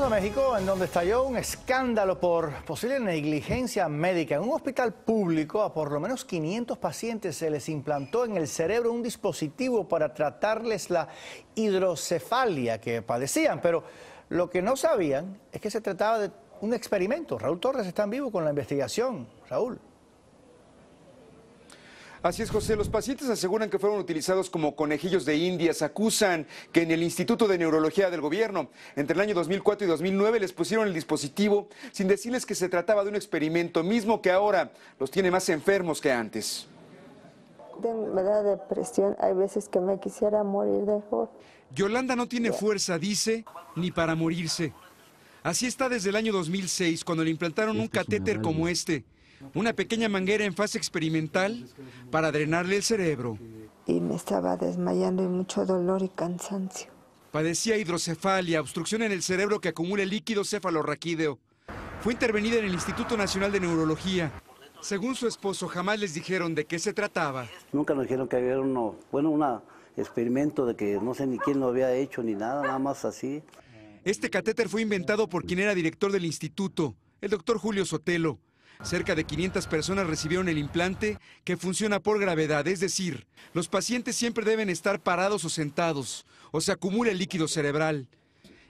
Vamos México, en donde estalló un escándalo por posible negligencia médica. En un hospital público a por lo menos 500 pacientes se les implantó en el cerebro un dispositivo para tratarles la hidrocefalia que padecían, pero lo que no sabían es que se trataba de un experimento. Raúl Torres está en vivo con la investigación. Raúl. Así es, José. Los pacientes aseguran que fueron utilizados como conejillos de indias. Acusan que en el Instituto de Neurología del Gobierno, entre el año 2004 y 2009, les pusieron el dispositivo sin decirles que se trataba de un experimento, mismo que ahora los tiene más enfermos que antes. me da depresión. Hay veces que me quisiera morir mejor. Yolanda no tiene fuerza, dice, ni para morirse. Así está desde el año 2006, cuando le implantaron un catéter como este una pequeña manguera en fase experimental para drenarle el cerebro. Y me estaba desmayando y mucho dolor y cansancio. Padecía hidrocefalia, obstrucción en el cerebro que acumula líquido cefalorraquídeo. Fue intervenida en el Instituto Nacional de Neurología. Según su esposo, jamás les dijeron de qué se trataba. Nunca nos dijeron que había bueno, un experimento de que no sé ni quién lo había hecho ni nada, nada más así. Este catéter fue inventado por quien era director del instituto, el doctor Julio Sotelo. Cerca de 500 personas recibieron el implante que funciona por gravedad, es decir, los pacientes siempre deben estar parados o sentados, o se acumula el líquido cerebral.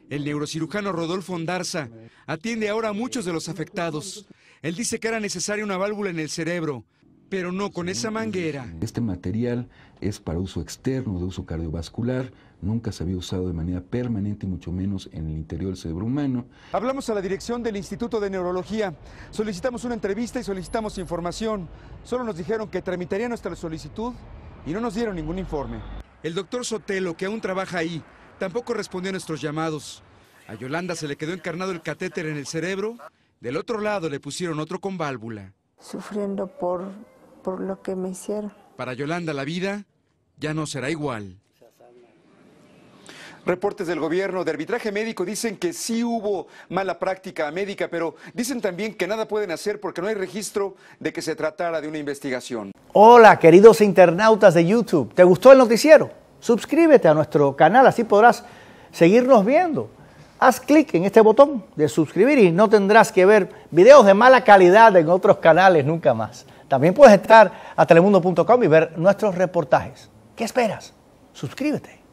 El neurocirujano Rodolfo Ondarza atiende ahora a muchos de los afectados. Él dice que era necesaria una válvula en el cerebro pero no con esa manguera. Este material es para uso externo, de uso cardiovascular, nunca se había usado de manera permanente mucho menos en el interior del cerebro humano. Hablamos a la dirección del Instituto de Neurología, solicitamos una entrevista y solicitamos información. Solo nos dijeron que tramitarían nuestra solicitud y no nos dieron ningún informe. El doctor Sotelo, que aún trabaja ahí, tampoco respondió a nuestros llamados. A Yolanda se le quedó encarnado el catéter en el cerebro, del otro lado le pusieron otro con válvula. Sufriendo por por lo que me hicieron. Para Yolanda la vida ya no será igual. Reportes del gobierno de arbitraje médico dicen que sí hubo mala práctica médica, pero dicen también que nada pueden hacer porque no hay registro de que se tratara de una investigación. Hola, queridos internautas de YouTube. ¿Te gustó el noticiero? Suscríbete a nuestro canal, así podrás seguirnos viendo. Haz clic en este botón de suscribir y no tendrás que ver videos de mala calidad en otros canales nunca más. También puedes entrar a telemundo.com y ver nuestros reportajes. ¿Qué esperas? Suscríbete.